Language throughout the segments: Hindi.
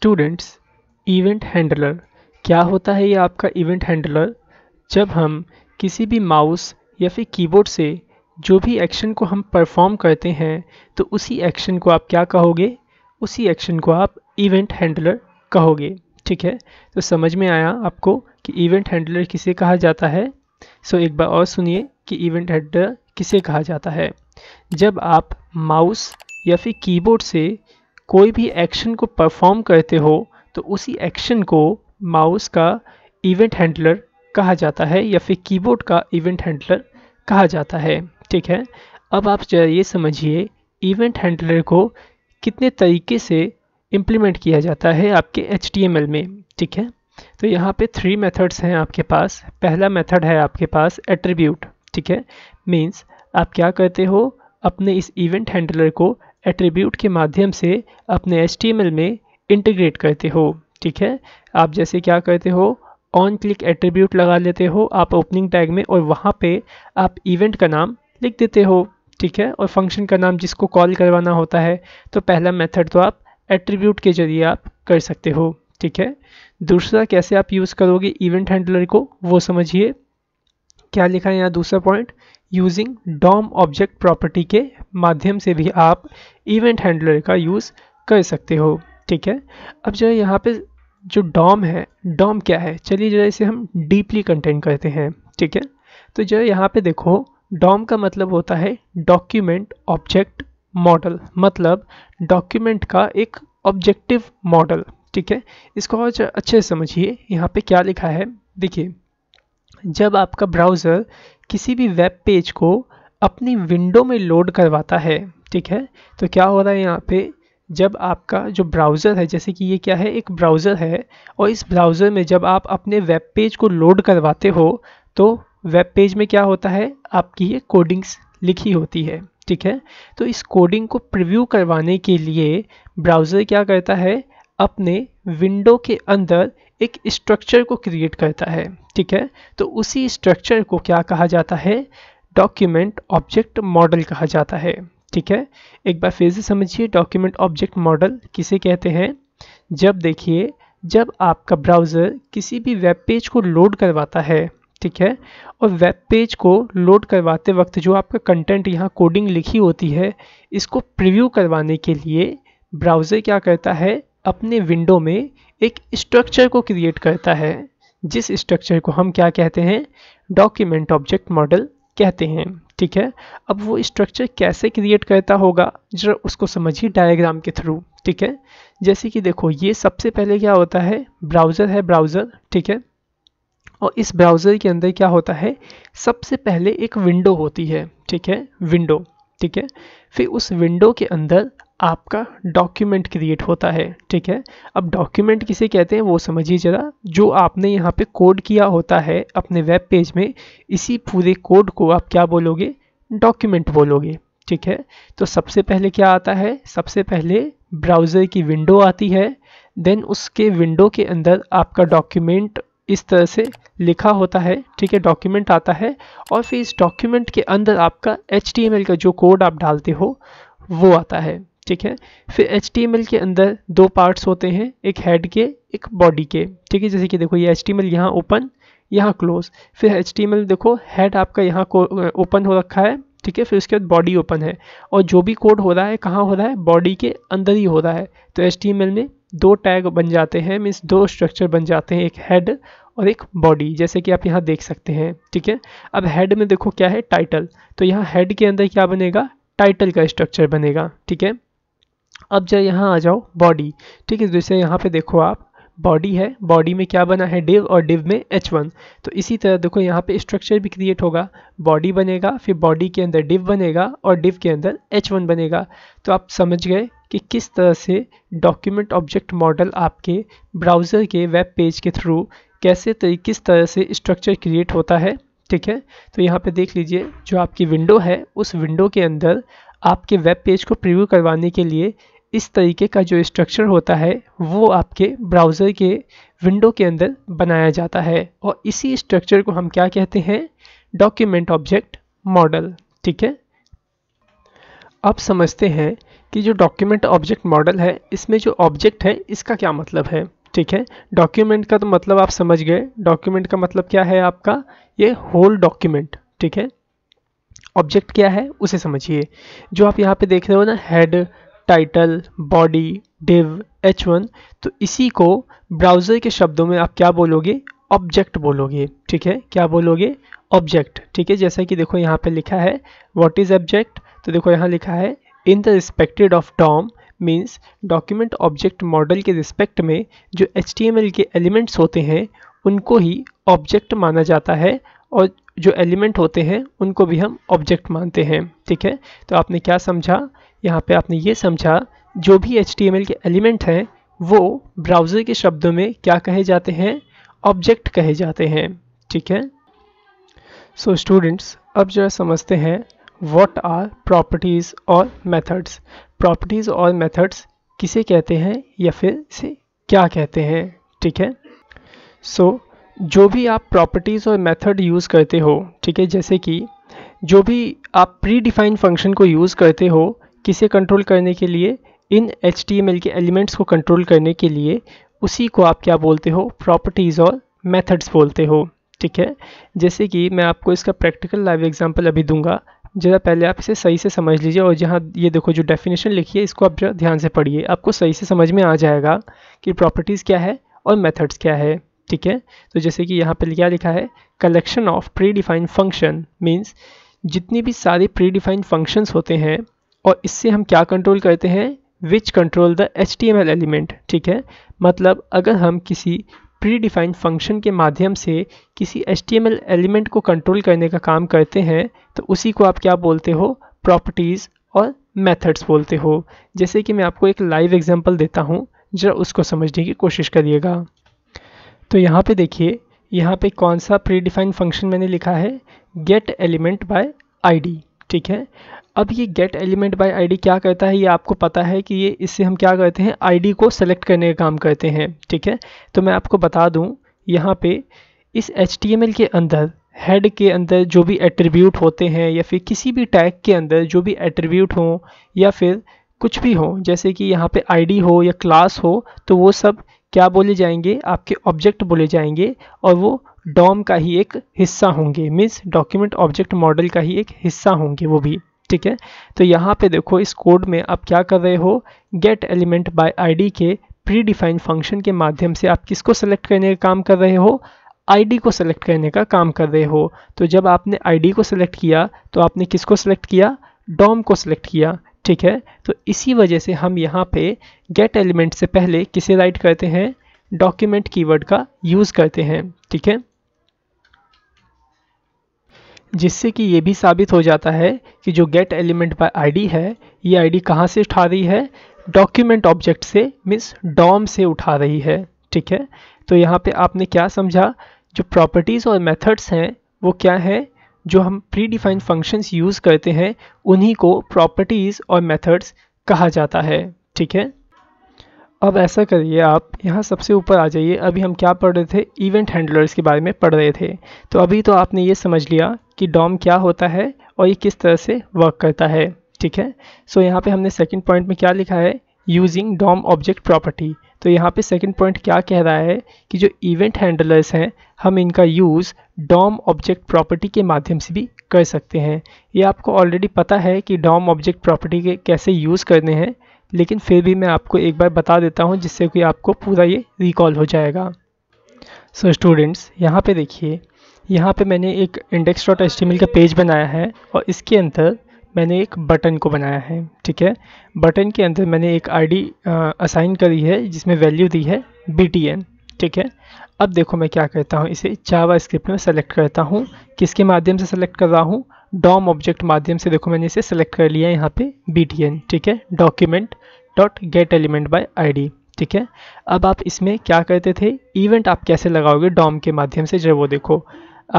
स्टूडेंट्स इवेंट हैंडलर क्या होता है ये आपका इवेंट हैंडलर जब हम किसी भी माउस या फिर कीबोर्ड से जो भी एक्शन को हम परफॉर्म करते हैं तो उसी एक्शन को आप क्या कहोगे उसी एक्शन को आप इवेंट हैंडलर कहोगे ठीक है तो समझ में आया आपको कि इवेंट हैंडलर किसे कहा जाता है सो so, एक बार और सुनिए कि इवेंट हैंडलर किसे कहा जाता है जब आप माउस या फिर कीबोर्ड से कोई भी एक्शन को परफॉर्म करते हो तो उसी एक्शन को माउस का इवेंट हैंडलर कहा जाता है या फिर कीबोर्ड का इवेंट हैंडलर कहा जाता है ठीक है अब आप ये समझिए इवेंट हैंडलर को कितने तरीके से इम्प्लीमेंट किया जाता है आपके एच में ठीक है तो यहाँ पे थ्री मेथड्स हैं आपके पास पहला मेथड है आपके पास एट्रीब्यूट ठीक है मींस आप क्या करते हो अपने इस इवेंट हैंडलर को एट्रीब्यूट के माध्यम से अपने एच में इंटीग्रेट करते हो ठीक है आप जैसे क्या करते हो ऑन क्लिक एट्रीब्यूट लगा लेते हो आप ओपनिंग टैग में और वहाँ पे आप इवेंट का नाम लिख देते हो ठीक है और फंक्शन का नाम जिसको कॉल करवाना होता है तो पहला मेथड तो आप एट्रीब्यूट के जरिए आप कर सकते हो ठीक है दूसरा कैसे आप यूज़ करोगे इवेंट हैंडलर को वो समझिए क्या लिखा है यहाँ दूसरा point using DOM object property के माध्यम से भी आप इवेंट हैंडलर का यूज़ कर सकते हो ठीक है अब जो है यहाँ पे जो डॉम है डॉम क्या है चलिए जो है इसे हम डीपली कंटेंट करते हैं ठीक है तो जो है यहाँ पे देखो डॉम का मतलब होता है डॉक्यूमेंट ऑब्जेक्ट मॉडल मतलब डॉक्यूमेंट का एक ऑब्जेक्टिव मॉडल ठीक है इसको और अच्छे से समझिए यहाँ पे क्या लिखा है देखिए जब आपका ब्राउज़र किसी भी वेब पेज को अपनी विंडो में लोड करवाता है ठीक है तो क्या हो रहा है यहाँ पे जब आपका जो ब्राउज़र है जैसे कि ये क्या है एक ब्राउज़र है और इस ब्राउज़र में जब आप अपने वेब पेज को लोड करवाते हो तो वेब पेज में क्या होता है आपकी ये कोडिंग्स लिखी होती है ठीक है तो इस कोडिंग को प्रिव्यू करवाने के लिए ब्राउज़र क्या करता है अपने विंडो के अंदर एक स्ट्रक्चर को क्रिएट करता है ठीक है तो उसी स्ट्रक्चर को क्या कहा जाता है डॉक्यूमेंट ऑब्जेक्ट मॉडल कहा जाता है ठीक है एक बार फिर से समझिए डॉक्यूमेंट ऑब्जेक्ट मॉडल किसे कहते हैं जब देखिए जब आपका ब्राउज़र किसी भी वेब पेज को लोड करवाता है ठीक है और वेब पेज को लोड करवाते वक्त जो आपका कंटेंट यहाँ कोडिंग लिखी होती है इसको प्रिव्यू करवाने के लिए ब्राउज़र क्या करता है अपने विंडो में एक स्ट्रक्चर को क्रिएट करता है जिस स्ट्रक्चर को हम क्या कहते हैं डॉक्यूमेंट ऑब्जेक्ट मॉडल कहते हैं ठीक है अब वो स्ट्रक्चर कैसे क्रिएट करता होगा जरा उसको समझिए डायग्राम के थ्रू ठीक है जैसे कि देखो ये सबसे पहले क्या होता है ब्राउज़र है ब्राउज़र ठीक है और इस ब्राउज़र के अंदर क्या होता है सबसे पहले एक विंडो होती है ठीक है विंडो ठीक है फिर उस विंडो के अंदर आपका डॉक्यूमेंट क्रिएट होता है ठीक है अब डॉक्यूमेंट किसे कहते हैं वो समझिए ज़रा जो आपने यहाँ पे कोड किया होता है अपने वेब पेज में इसी पूरे कोड को आप क्या बोलोगे डॉक्यूमेंट बोलोगे ठीक है तो सबसे पहले क्या आता है सबसे पहले ब्राउज़र की विंडो आती है देन उसके विंडो के अंदर आपका डॉक्यूमेंट इस तरह से लिखा होता है ठीक है डॉक्यूमेंट आता है और फिर इस डॉक्यूमेंट के अंदर आपका एच का जो कोड आप डालते हो वो आता है ठीक है फिर एच के अंदर दो पार्ट्स होते हैं एक हेड के एक बॉडी के ठीक है जैसे कि देखो ये एच टी यहाँ ओपन यहाँ क्लोज फिर एच देखो हेड आपका यहाँ को ओपन हो रखा है ठीक है फिर उसके बाद बॉडी ओपन है और जो भी कोड हो रहा है कहाँ हो रहा है बॉडी के अंदर ही हो रहा है तो एच में दो टैग बन जाते हैं मीन्स दो स्ट्रक्चर बन जाते हैं एक हेड और एक बॉडी जैसे कि आप यहाँ देख सकते हैं ठीक है अब हेड में देखो क्या है टाइटल तो यहाँ हेड के अंदर क्या बनेगा टाइटल का स्ट्रक्चर बनेगा ठीक है अब जो यहाँ आ जाओ बॉडी ठीक है तो जैसे यहाँ पे देखो आप बॉडी है बॉडी में क्या बना है डिव और डिव में एच वन तो इसी तरह देखो यहाँ पे स्ट्रक्चर भी क्रिएट होगा बॉडी बनेगा फिर बॉडी के अंदर डिव बनेगा और डिव के अंदर एच वन बनेगा तो आप समझ गए कि किस तरह से डॉक्यूमेंट ऑब्जेक्ट मॉडल आपके ब्राउज़र के वेब पेज के थ्रू कैसे किस तरह से स्ट्रक्चर क्रिएट होता है ठीक है तो यहाँ पर देख लीजिए जो आपकी विंडो है उस विंडो के अंदर आपके वेब पेज को प्रिव्यू करवाने के लिए इस तरीके का जो स्ट्रक्चर होता है वो आपके ब्राउज़र के विंडो के अंदर बनाया जाता है और इसी स्ट्रक्चर को हम क्या कहते हैं डॉक्यूमेंट ऑब्जेक्ट मॉडल ठीक है अब समझते हैं कि जो डॉक्यूमेंट ऑब्जेक्ट मॉडल है इसमें जो ऑब्जेक्ट है इसका क्या मतलब है ठीक है डॉक्यूमेंट का तो मतलब आप समझ गए डॉक्यूमेंट का मतलब क्या है आपका ये होल डॉक्यूमेंट ठीक है ऑब्जेक्ट क्या है उसे समझिए जो आप यहाँ पे देख रहे हो ना head title body div H one तो इसी को ब्राउज़र के शब्दों में आप क्या बोलोगे ऑब्जेक्ट बोलोगे ठीक है क्या बोलोगे ऑब्जेक्ट ठीक है जैसा कि देखो यहाँ पे लिखा है व्हाट इज़ ऑब्जेक्ट तो देखो यहाँ लिखा है in the respected of DOM means document object model के रिस्पेक्ट में जो एच के एलिमेंट्स होते हैं उनको ही ऑब्जेक्ट माना जाता है और जो एलिमेंट होते हैं उनको भी हम ऑब्जेक्ट मानते हैं ठीक है तो आपने क्या समझा यहाँ पे आपने ये समझा जो भी एच के एलिमेंट हैं वो ब्राउज़र के शब्दों में क्या कहे जाते हैं ऑब्जेक्ट कहे जाते हैं ठीक है सो so, स्टूडेंट्स अब जो समझते हैं वॉट आर प्रॉपर्टीज़ और मेथड्स प्रॉपर्टीज़ और मेथड्स किसे कहते हैं या फिर से क्या कहते हैं ठीक है सो so, जो भी आप प्रॉपर्टीज़ और मेथड यूज़ करते हो ठीक है जैसे कि जो भी आप प्री डिफाइंड फंक्शन को यूज़ करते हो किसे कंट्रोल करने के लिए इन एच के एलिमेंट्स को कंट्रोल करने के लिए उसी को आप क्या बोलते हो प्रॉपर्टीज़ और मेथड्स बोलते हो ठीक है जैसे कि मैं आपको इसका प्रैक्टिकल लाइव एग्जांपल अभी दूंगा ज़रा पहले आप इसे सही से समझ लीजिए और जहाँ ये देखो जो डेफिनेशन लिखी है इसको आप ध्यान से पढ़िए आपको सही से समझ में आ जाएगा कि प्रॉपर्टीज़ क्या है और मेथड्स क्या है ठीक है तो जैसे कि यहाँ पर क्या लिखा है collection of predefined function means जितनी भी सारे प्री डिफाइंड फंक्शंस होते हैं और इससे हम क्या कंट्रोल करते हैं which control the H T M L element ठीक है मतलब अगर हम किसी प्री डिफाइंड फंक्शन के माध्यम से किसी H T M L element को कंट्रोल करने का काम करते हैं तो उसी को आप क्या बोलते हो प्रॉपर्टीज़ और मेथड्स बोलते हो जैसे कि मैं आपको एक लाइव एग्जांपल देता हूँ जरा उसको समझने की कोशिश करिएगा तो यहाँ पे देखिए यहाँ पे कौन सा प्री फंक्शन मैंने लिखा है गेट एलिमेंट बाय आईडी ठीक है अब ये गेट एलिमेंट बाय आईडी क्या करता है ये आपको पता है कि ये इससे हम क्या करते हैं आईडी को सेलेक्ट करने का काम करते हैं ठीक है तो मैं आपको बता दूँ यहाँ पे इस एच के अंदर हेड के अंदर जो भी एट्रीब्यूट होते हैं या फिर किसी भी टैग के अंदर जो भी एट्रीब्यूट हों या फिर कुछ भी हो जैसे कि यहाँ पे आईडी हो या क्लास हो तो वो सब क्या बोले जाएंगे आपके ऑब्जेक्ट बोले जाएंगे और वो डॉम का ही एक हिस्सा होंगे मीन्स डॉक्यूमेंट ऑब्जेक्ट मॉडल का ही एक हिस्सा होंगे वो भी ठीक है तो यहाँ पे देखो इस कोड में आप क्या कर रहे हो गेट एलिमेंट बाय आई के प्री डिफाइंड फंक्शन के माध्यम से आप किसको सेलेक्ट करने का काम कर रहे हो आई को सेलेक्ट करने का काम कर रहे हो तो जब आपने आई को सेलेक्ट किया तो आपने किसको सेलेक्ट किया डॉम को सेलेक्ट किया ठीक है तो इसी वजह से हम यहाँ पे गेट एलिमेंट से पहले किसे राइट करते हैं डॉक्यूमेंट कीवर्ड का यूज़ करते हैं ठीक है जिससे कि ये भी साबित हो जाता है कि जो गेट एलिमेंट बाय आईडी है ये आईडी कहाँ से उठा रही है डॉक्यूमेंट ऑब्जेक्ट से मिस डॉम से उठा रही है ठीक है तो यहाँ पे आपने क्या समझा जो प्रॉपर्टीज़ और मेथड्स हैं वो क्या है जो हम प्री डिफाइंड फंक्शंस यूज़ करते हैं उन्हीं को प्रॉपर्टीज़ और मेथड्स कहा जाता है ठीक है अब ऐसा करिए आप यहाँ सबसे ऊपर आ जाइए अभी हम क्या पढ़ रहे थे इवेंट हैंडलर्स के बारे में पढ़ रहे थे तो अभी तो आपने ये समझ लिया कि डॉम क्या होता है और ये किस तरह से वर्क करता है ठीक है सो so यहाँ पे हमने सेकंड पॉइंट में क्या लिखा है यूजिंग डॉम ऑब्जेक्ट प्रॉपर्टी तो यहाँ पे सेकंड पॉइंट क्या कह रहा है कि जो इवेंट हैंडलर्स हैं हम इनका यूज़ डॉम ऑब्जेक्ट प्रॉपर्टी के माध्यम से भी कर सकते हैं ये आपको ऑलरेडी पता है कि डॉम ऑब्जेक्ट प्रॉपर्टी के कैसे यूज़ करने हैं लेकिन फिर भी मैं आपको एक बार बता देता हूँ जिससे कि आपको पूरा ये रिकॉल हो जाएगा सो स्टूडेंट्स यहाँ पर देखिए यहाँ पे मैंने एक इंडेक्स डॉट एच का पेज बनाया है और इसके अंदर मैंने एक बटन को बनाया है ठीक है बटन के अंदर मैंने एक आईडी असाइन करी है जिसमें वैल्यू दी है btn ठीक है अब देखो मैं क्या करता हूँ इसे जावा स्क्रिप्ट में सेलेक्ट करता हूँ किसके माध्यम से सेलेक्ट कर रहा हूँ डॉम ऑब्जेक्ट माध्यम से देखो मैंने इसे सेलेक्ट कर लिया है यहाँ पे btn ठीक है document dot get element by I ठीक है अब आप इसमें क्या करते थे इवेंट आप कैसे लगाओगे डॉम के माध्यम से जब वो देखो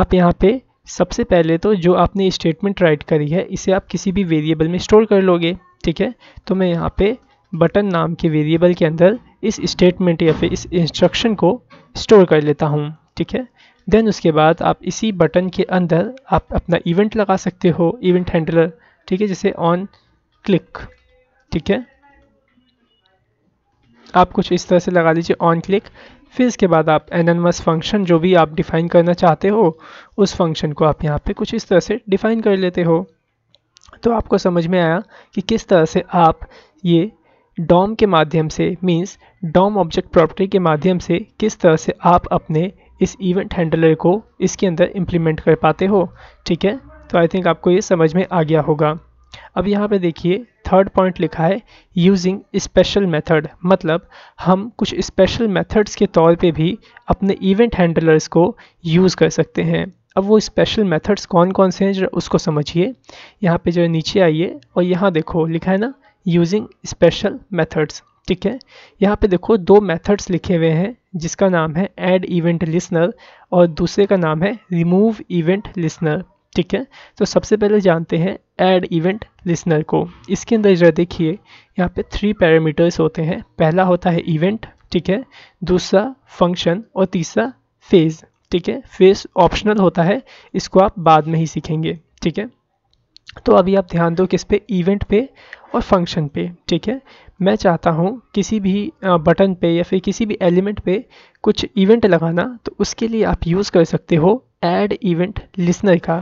आप यहाँ पे सबसे पहले तो जो आपने स्टेटमेंट राइट करी है इसे आप किसी भी वेरिएबल में स्टोर कर लोगे ठीक है तो मैं यहाँ पे बटन नाम के वेरिएबल के अंदर इस स्टेटमेंट या फिर इस इंस्ट्रक्शन को स्टोर कर लेता हूँ ठीक है देन उसके बाद आप इसी बटन के अंदर आप अपना इवेंट लगा सकते हो इवेंट हैंडलर ठीक है जैसे ऑन क्लिक ठीक है आप कुछ इस तरह से लगा लीजिए ऑन क्लिक फिर इसके बाद आप एननमस फंक्शन जो भी आप डिफ़ाइन करना चाहते हो उस फंक्शन को आप यहाँ पे कुछ इस तरह से डिफ़ाइन कर लेते हो तो आपको समझ में आया कि किस तरह से आप ये डॉम के माध्यम से मींस डॉम ऑब्जेक्ट प्रॉपर्टी के माध्यम से किस तरह से आप अपने इस इवेंट हैंडलर को इसके अंदर इम्प्लीमेंट कर पाते हो ठीक है तो आई थिंक आपको ये समझ में आ गया होगा अब यहाँ पे देखिए थर्ड पॉइंट लिखा है यूजिंग स्पेशल मेथड मतलब हम कुछ स्पेशल मेथड्स के तौर पे भी अपने इवेंट हैंडलर्स को यूज़ कर सकते हैं अब वो स्पेशल मेथड्स कौन कौन से हैं जो उसको समझिए यहाँ पे जो नीचे आइए और यहाँ देखो लिखा है ना यूजिंग स्पेशल मेथड्स ठीक है यहाँ पे देखो दो मेथड्स लिखे हुए हैं जिसका नाम है एड इवेंट लिसनर और दूसरे का नाम है रिमूव इवेंट लिसनर ठीक है तो सबसे पहले जानते हैं ऐड इवेंट लिसनर को इसके अंदर जरा देखिए यहाँ पे थ्री पैरामीटर्स होते हैं पहला होता है इवेंट ठीक है दूसरा फंक्शन और तीसरा फेज़ ठीक है फेज ऑप्शनल होता है इसको आप बाद में ही सीखेंगे ठीक है तो अभी आप ध्यान दो किस पे इवेंट पे और फंक्शन पे ठीक है मैं चाहता हूँ किसी भी बटन पे या फिर किसी भी एलिमेंट पे कुछ इवेंट लगाना तो उसके लिए आप यूज़ कर सकते हो ऐड इवेंट लिसनर का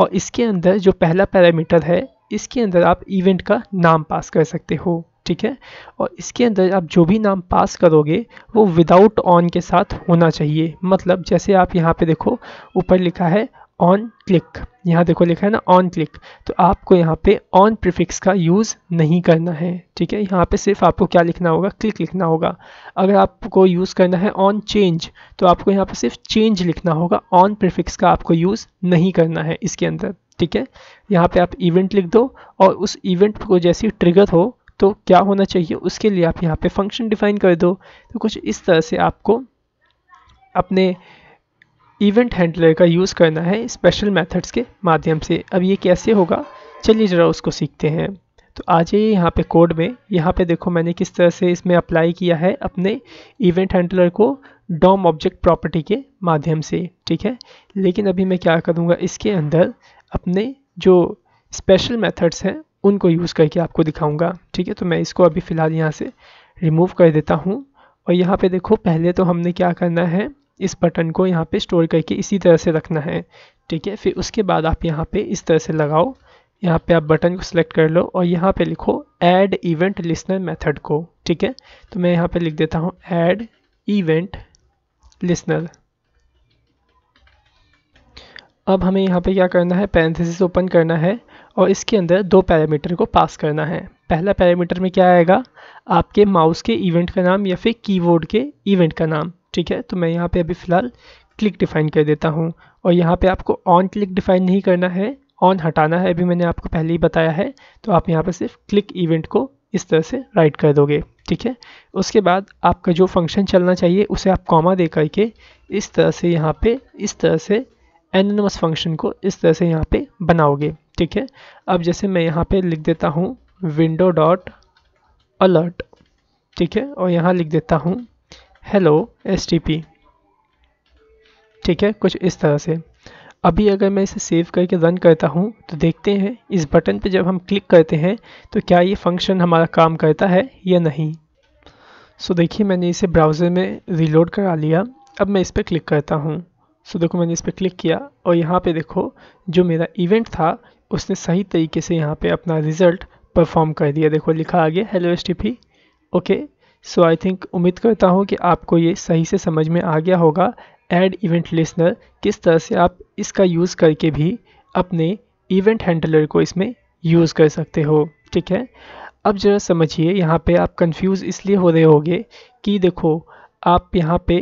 और इसके अंदर जो पहला पैरामीटर है इसके अंदर आप इवेंट का नाम पास कर सकते हो ठीक है और इसके अंदर आप जो भी नाम पास करोगे वो विदाउट ऑन के साथ होना चाहिए मतलब जैसे आप यहाँ पे देखो ऊपर लिखा है ऑन क्लिक यहाँ देखो लिखा है ना ऑन क्लिक तो आपको यहाँ पे ऑन प्रिफिक्स का यूज़ नहीं करना है ठीक है यहाँ पे सिर्फ आपको क्या लिखना होगा क्लिक लिखना होगा अगर आपको यूज़ करना है ऑन चेंज तो आपको यहाँ पे सिर्फ चेंज लिखना होगा ऑन प्रिफिक्स का आपको यूज़ नहीं करना है इसके अंदर ठीक है यहाँ पे आप इवेंट लिख दो और उस इवेंट को जैसे ट्रिगर हो तो क्या होना चाहिए उसके लिए आप यहाँ पे फंक्शन डिफाइन कर दो तो कुछ इस तरह से आपको अपने इवेंट हैंडलर का यूज़ करना है स्पेशल मेथड्स के माध्यम से अब ये कैसे होगा चलिए ज़रा उसको सीखते हैं तो आ जाइए यहाँ पे कोड में यहाँ पे देखो मैंने किस तरह से इसमें अप्लाई किया है अपने इवेंट हैंडलर को डॉम ऑब्जेक्ट प्रॉपर्टी के माध्यम से ठीक है लेकिन अभी मैं क्या करूँगा इसके अंदर अपने जो स्पेशल मेथड्स हैं उनको यूज़ करके आपको दिखाऊँगा ठीक है तो मैं इसको अभी फ़िलहाल यहाँ से रिमूव कर देता हूँ और यहाँ पे देखो पहले तो हमने क्या करना है इस बटन को यहाँ पे स्टोर करके इसी तरह से रखना है ठीक है फिर उसके बाद आप यहाँ पे इस तरह से लगाओ यहाँ पे आप बटन को सिलेक्ट कर लो और यहाँ पे लिखो ऐड इवेंट लिसनर मेथड को ठीक है तो मैं यहाँ पे लिख देता हूँ ऐड इवेंट लिसनर अब हमें यहाँ पे क्या करना है पैरेंथेसिस ओपन करना है और इसके अंदर दो पैरामीटर को पास करना है पहला पैरामीटर में क्या आएगा आपके माउस के इवेंट का नाम या फिर कीबोर्ड के इवेंट का नाम ठीक है तो मैं यहाँ पे अभी फ़िलहाल क्लिक डिफ़ाइन कर देता हूँ और यहाँ पे आपको ऑन क्लिक डिफ़ाइन नहीं करना है ऑन हटाना है अभी मैंने आपको पहले ही बताया है तो आप यहाँ पे सिर्फ क्लिक इवेंट को इस तरह से राइट कर दोगे ठीक है उसके बाद आपका जो फंक्शन चलना चाहिए उसे आप कॉमा दे करके इस तरह से यहाँ पर इस तरह से एनोनमस फंक्शन को इस तरह से यहाँ पे बनाओगे ठीक है अब जैसे मैं यहाँ पे लिख देता हूँ विंडो डॉट अलर्ट ठीक है और यहाँ लिख देता हूँ हेलो एस ठीक है कुछ इस तरह से अभी अगर मैं इसे सेव करके रन करता हूँ तो देखते हैं इस बटन पे जब हम क्लिक करते हैं तो क्या ये फंक्शन हमारा काम करता है या नहीं सो so, देखिए मैंने इसे ब्राउज़र में रीलोड करा लिया अब मैं इस पर क्लिक करता हूँ सो so, देखो मैंने इस पर क्लिक किया और यहाँ पे देखो जो मेरा इवेंट था उसने सही तरीके से यहाँ पे अपना रिज़ल्ट परफॉर्म कर दिया देखो लिखा आगे hello S okay so I think उम्मीद करता हूँ कि आपको ये सही से समझ में आ गया होगा एड इवेंट लिसनर किस तरह से आप इसका यूज़ करके भी अपने इवेंट हैंडलर को इसमें यूज़ कर सकते हो ठीक है अब ज़रा समझिए यहाँ पे आप कंफ्यूज इसलिए हो रहे होगे कि देखो आप यहाँ पे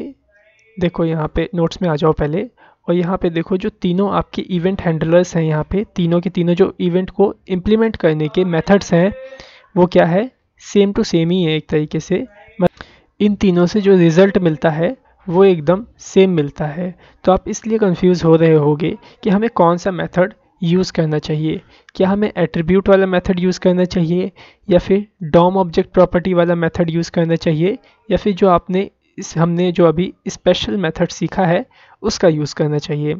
देखो यहाँ पे नोट्स में आ जाओ पहले और यहाँ पे देखो जो तीनों आपके इवेंट हैंडलर्स हैं यहाँ पे तीनों के तीनों जो इवेंट को इम्प्लीमेंट करने के मेथड्स हैं वो क्या है सेम टू सेम ही है एक तरीके से इन तीनों से जो रिज़ल्ट मिलता है वो एकदम सेम मिलता है तो आप इसलिए कंफ्यूज हो रहे होगे कि हमें कौन सा मेथड यूज़ करना चाहिए क्या हमें एट्रीब्यूट वाला मेथड यूज़ करना चाहिए या फिर डॉम ऑब्जेक्ट प्रॉपर्टी वाला मेथड यूज़ करना चाहिए या फिर जो आपने इस हमने जो अभी स्पेशल मेथड सीखा है उसका यूज़ करना चाहिए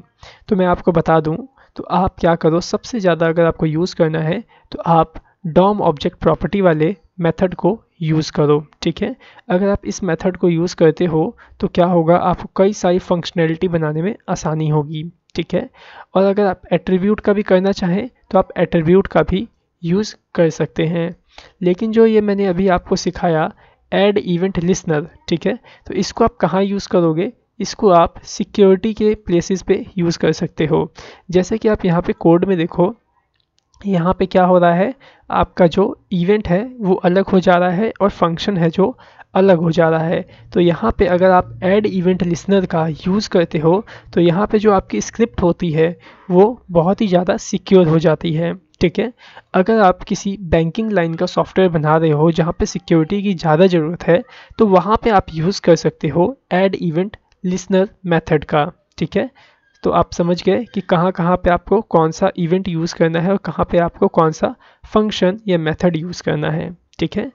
तो मैं आपको बता दूँ तो आप क्या करो सबसे ज़्यादा अगर आपको यूज़ करना है तो आप डॉम ऑब्जेक्ट प्रॉपर्टी वाले मेथड को यूज़ करो ठीक है अगर आप इस मेथड को यूज़ करते हो तो क्या होगा आपको कई सारी फंक्शनैलिटी बनाने में आसानी होगी ठीक है और अगर आप एट्रीब्यूट का भी करना चाहें तो आप एट्रीब्यूट का भी यूज़ कर सकते हैं लेकिन जो ये मैंने अभी आपको सिखाया एड इवेंट लिसनर ठीक है तो इसको आप कहाँ यूज़ करोगे इसको आप सिक्योरिटी के प्लेसेस पे यूज़ कर सकते हो जैसे कि आप यहाँ पे कोड में देखो यहाँ पे क्या हो रहा है आपका जो इवेंट है वो अलग हो जा रहा है और फंक्शन है जो अलग हो जा रहा है तो यहाँ पे अगर आप ऐड इवेंट लिसनर का यूज़ करते हो तो यहाँ पे जो आपकी स्क्रिप्ट होती है वो बहुत ही ज़्यादा सिक्योर हो जाती है ठीक है अगर आप किसी बैंकिंग लाइन का सॉफ्टवेयर बना रहे हो जहाँ पे सिक्योरिटी की ज़्यादा ज़रूरत है तो वहाँ पे आप यूज़ कर सकते हो ऐड इवेंट लिसनर मेथड का ठीक है तो आप समझ गए कि कहाँ कहाँ पे आपको कौन सा इवेंट यूज़ करना है और कहाँ पे आपको कौन सा फंक्शन या मेथड यूज़ करना है ठीक है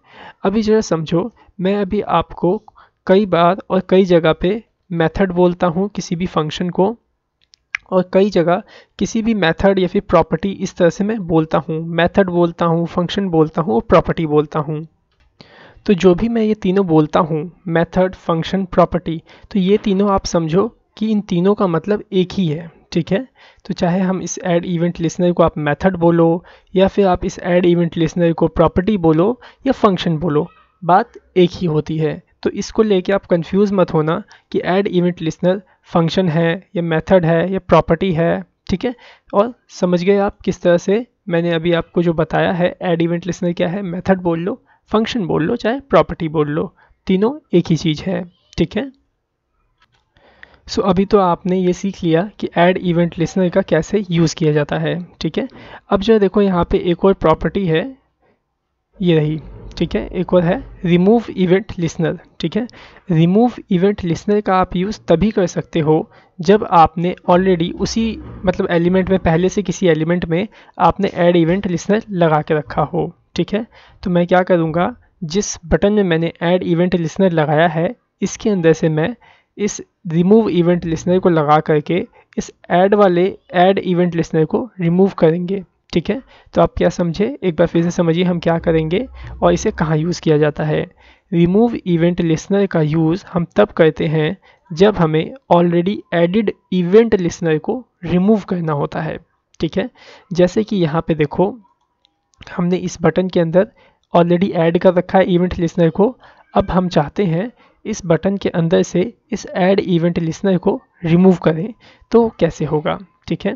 अभी जरा समझो मैं अभी आपको कई बार और कई जगह पे मेथड बोलता हूँ किसी भी फंक्शन को और कई जगह किसी भी मेथड या फिर प्रॉपर्टी इस तरह से मैं बोलता हूँ मेथड बोलता हूँ फंक्शन बोलता हूँ और प्रॉपर्टी बोलता हूँ तो जो भी मैं ये तीनों बोलता हूँ मेथड फंक्शन प्रॉपर्टी तो ये तीनों आप समझो कि इन तीनों का मतलब एक ही है ठीक है तो चाहे हम इस एड इवेंट लिसनर को आप मेथड बोलो या फिर आप इस एड इवेंट लिसनर को प्रॉपर्टी बोलो या फंक्शन बोलो बात एक ही होती है तो इसको लेके आप कंफ्यूज मत होना कि एड इवेंट लिसनर फंक्शन है या मेथड है या प्रॉपर्टी है ठीक है और समझ गए आप किस तरह से मैंने अभी आपको जो बताया है ऐड इवेंट लिसनर क्या है मेथड बोल लो फंक्शन बोल लो चाहे प्रॉपर्टी बोल लो तीनों एक ही चीज़ है ठीक है सो so, अभी तो आपने ये सीख लिया कि ऐड इवेंट लिसनर का कैसे यूज़ किया जाता है ठीक है अब जो देखो यहाँ पे एक और प्रॉपर्टी है ये रही ठीक है एक और है रिमूव इवेंट लिसनर ठीक है रिमूव इवेंट लिसनर का आप यूज़ तभी कर सकते हो जब आपने ऑलरेडी उसी मतलब एलिमेंट में पहले से किसी एलिमेंट में आपने ऐड इवेंट लिसनर लगा के रखा हो ठीक है तो मैं क्या करूँगा जिस बटन में मैंने ऐड इवेंट लिसनर लगाया है इसके अंदर से मैं इस रिमूव इवेंट लिसनर को लगा करके इस ऐड वाले ऐड इवेंट लिसनर को रिमूव करेंगे ठीक है तो आप क्या समझे एक बार फिर से समझिए हम क्या करेंगे और इसे कहाँ यूज़ किया जाता है रिमूव इवेंट लिसनर का यूज़ हम तब करते हैं जब हमें ऑलरेडी एडिड इवेंट लिसनर को रिमूव करना होता है ठीक है जैसे कि यहाँ पे देखो हमने इस बटन के अंदर ऑलरेडी ऐड कर रखा है इवेंट लिसनर को अब हम चाहते हैं इस बटन के अंदर से इस ऐड इवेंट लिसनर को रिमूव करें तो कैसे होगा ठीक है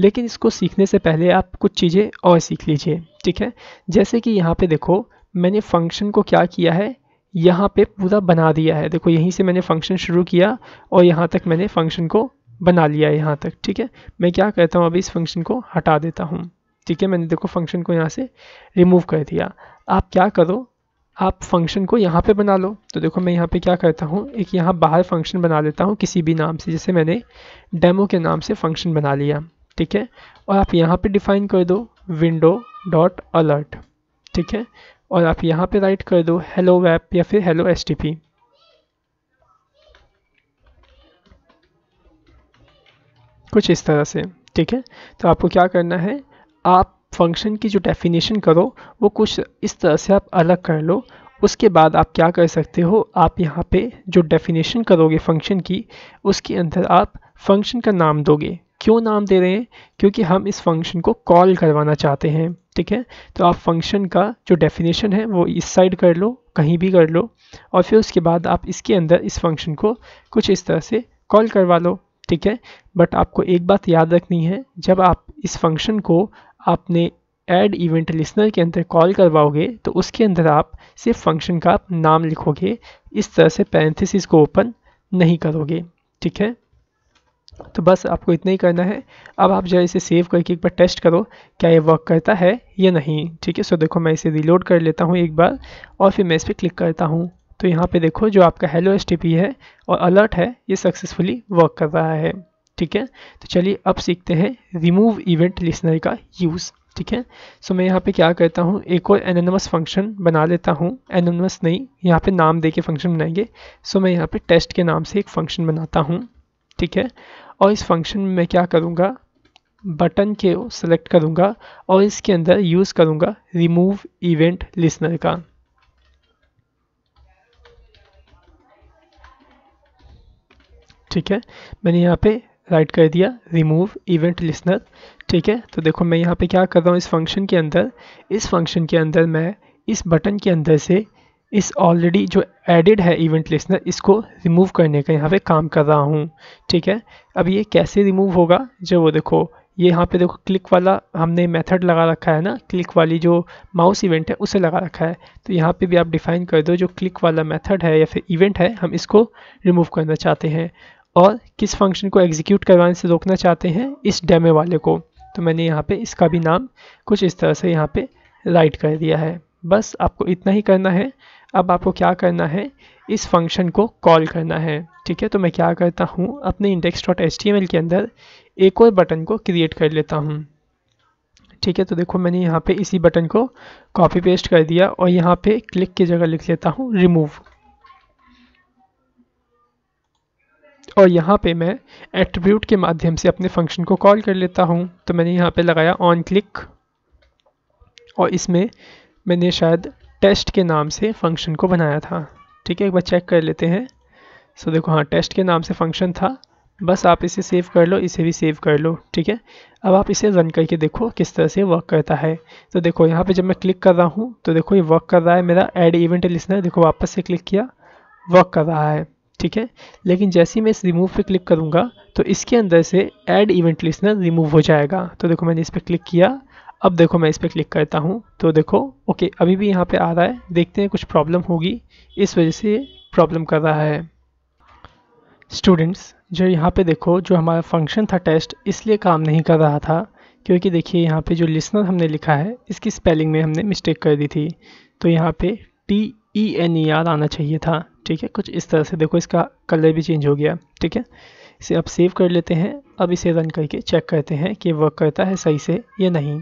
लेकिन इसको सीखने से पहले आप कुछ चीज़ें और सीख लीजिए ठीक है जैसे कि यहाँ पे देखो मैंने फंक्शन को क्या किया है यहाँ पे पूरा बना दिया है देखो यहीं से मैंने फंक्शन शुरू किया और यहाँ तक मैंने फंक्शन को बना लिया है यहाँ तक ठीक है मैं क्या कहता हूँ अभी इस फंक्शन को हटा देता हूँ ठीक है मैंने देखो फंक्शन को यहाँ से रिमूव कर दिया आप क्या करो आप फंक्शन को यहाँ पे बना लो तो देखो मैं यहाँ पे क्या करता हूँ एक यहाँ बाहर फंक्शन बना लेता हूँ किसी भी नाम से जैसे मैंने डेमो के नाम से फंक्शन बना लिया ठीक है और आप यहाँ पे डिफाइन कर दो विंडो डॉट अलर्ट ठीक है और आप यहाँ पे राइट कर दो हेलो वैप या फिर हेलो एस कुछ इस तरह से ठीक है तो आपको क्या करना है आप फंक्शन की जो डेफिनेशन करो वो कुछ इस तरह से आप अलग कर लो उसके बाद आप क्या कर सकते हो आप यहाँ पे जो डेफिनेशन करोगे फंक्शन की उसके अंदर आप फंक्शन का नाम दोगे क्यों नाम दे रहे हैं क्योंकि हम इस फंक्शन को कॉल करवाना चाहते हैं ठीक है तो आप फंक्शन का जो डेफिनेशन है वो इस साइड कर लो कहीं भी कर लो और फिर उसके बाद आप इसके अंदर इस फंक्शन को कुछ इस तरह से कॉल करवा लो ठीक है बट आपको एक बात याद रखनी है जब आप इस फंक्शन को आपने ऐड इवेंट लिसनर के अंदर कॉल करवाओगे तो उसके अंदर आप सिर्फ फंक्शन का नाम लिखोगे इस तरह से पैंथिस को ओपन नहीं करोगे ठीक है तो बस आपको इतना ही करना है अब आप जो इसे सेव करके एक बार टेस्ट करो क्या ये वर्क करता है या नहीं ठीक है सो देखो मैं इसे रिलोड कर लेता हूँ एक बार और फिर मैं इस पर क्लिक करता हूँ तो यहाँ पे देखो जो आपका हेलो एस है और अलर्ट है ये सक्सेसफुली वर्क कर रहा है ठीक है तो चलिए अब सीखते हैं रिमूव इवेंट लिसनर का यूज़ ठीक है सो मैं यहाँ पे क्या करता हूँ एक और एनोनमस फंक्शन बना लेता हूँ एनोनमस नहीं यहाँ पे नाम दे के फंक्शन बनाएंगे सो मैं यहाँ पे टेस्ट के नाम से एक फंक्शन बनाता हूँ ठीक है और इस फंक्शन में मैं क्या करूँगा बटन के सेलेक्ट करूँगा और इसके अंदर यूज़ करूँगा रिमूव इवेंट लिसनर का ठीक है मैंने यहाँ पे राइट कर दिया रिमूव इवेंट लिसनर ठीक है तो देखो मैं यहाँ पे क्या कर रहा हूँ इस फंक्शन के अंदर इस फंक्शन के अंदर मैं इस बटन के अंदर से इस ऑलरेडी जो एडिड है इवेंट लिसनर इसको रिमूव करने का यहाँ पे काम कर रहा हूँ ठीक है अब ये कैसे रिमूव होगा जो वो देखो ये यहाँ पे देखो क्लिक वाला हमने मेथड लगा रखा है ना क्लिक वाली जो माउस इवेंट है उसे लगा रखा है तो यहाँ पे भी आप डिफाइन कर दो जो क्लिक वाला मेथड है या फिर इवेंट है हम इसको रिमूव करना चाहते हैं और किस फंक्शन को एग्जीक्यूट करवाने से रोकना चाहते हैं इस डेमे वाले को तो मैंने यहाँ पे इसका भी नाम कुछ इस तरह से यहाँ पे राइट कर दिया है बस आपको इतना ही करना है अब आपको क्या करना है इस फंक्शन को कॉल करना है ठीक है तो मैं क्या करता हूँ अपने इंडेक्स डॉट एच के अंदर एक और बटन को क्रिएट कर लेता हूँ ठीक है तो देखो मैंने यहाँ पे इसी बटन को कॉपी पेस्ट कर दिया और यहाँ पे क्लिक की जगह लिख लेता हूँ रिमूव और यहाँ पे मैं एट्रीब्यूट के माध्यम से अपने फंक्शन को कॉल कर लेता हूँ तो मैंने यहाँ पे लगाया ऑन क्लिक और इसमें मैंने शायद टेस्ट के नाम से फंक्शन को बनाया था ठीक है एक बार चेक कर लेते हैं सो देखो हाँ टेस्ट के नाम से फंक्शन था बस आप इसे सेव कर लो इसे भी सेव कर लो ठीक है अब आप इसे रन करके देखो किस तरह से वर्क करता है तो देखो यहाँ पे जब मैं क्लिक कर रहा हूँ तो देखो ये वर्क कर रहा है मेरा ऐड इवेंट लिस्नर देखो वापस से क्लिक किया वर्क कर रहा है ठीक है लेकिन जैसे ही मैं इस रिमूव पे क्लिक करूँगा तो इसके अंदर से ऐड इवेंट लिस्नर रिमूव हो जाएगा तो देखो मैंने इस पर क्लिक किया अब देखो मैं इस पर क्लिक करता हूँ तो देखो ओके अभी भी यहाँ पे आ रहा है देखते हैं कुछ प्रॉब्लम होगी इस वजह से प्रॉब्लम कर रहा है स्टूडेंट्स जो यहाँ पे देखो जो हमारा फंक्शन था टेस्ट इसलिए काम नहीं कर रहा था क्योंकि देखिए यहाँ पे जो लिसनर हमने लिखा है इसकी स्पेलिंग में हमने मिस्टेक कर दी थी तो यहाँ पे T E N E R आना चाहिए था ठीक है कुछ इस तरह से देखो इसका कलर भी चेंज हो गया ठीक है इसे अब सेव कर लेते हैं अब इसे रन करके चेक करते हैं कि वर्क करता है सही से या नहीं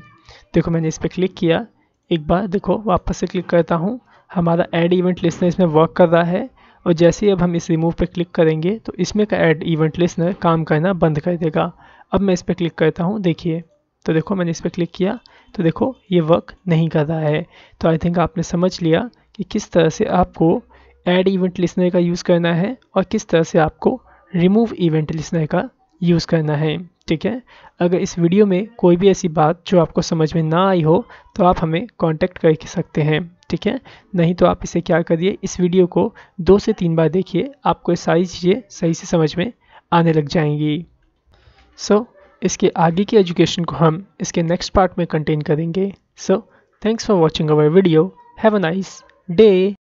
देखो मैंने इस पर क्लिक किया एक बार देखो वापस से क्लिक करता हूँ हमारा ऐड इवेंट लिस्टनर इसमें वर्क कर रहा है और जैसे ही अब हम इस रिमूव पे क्लिक करेंगे तो इसमें का एड इवेंट लिस्टनर काम करना बंद कर देगा अब मैं इस पर क्लिक करता हूँ देखिए तो देखो मैंने इस पर क्लिक किया तो देखो ये वर्क नहीं कर रहा है तो आई थिंक आपने समझ लिया कि किस तरह से आपको ऐड इवेंट लिसनर का यूज़ करना है और किस तरह से आपको रिमूव इवेंट लिसनर का यूज़ करना है ठीक है अगर इस वीडियो में कोई भी ऐसी बात जो आपको समझ में ना आई हो तो आप हमें कांटेक्ट कर सकते हैं ठीक है नहीं तो आप इसे क्या करिए इस वीडियो को दो से तीन बार देखिए आपको ये सारी चीज़ें सही से समझ में आने लग जाएंगी सो so, इसके आगे की एजुकेशन को हम इसके नेक्स्ट पार्ट में कंटेन करेंगे so thanks for watching our video have a nice day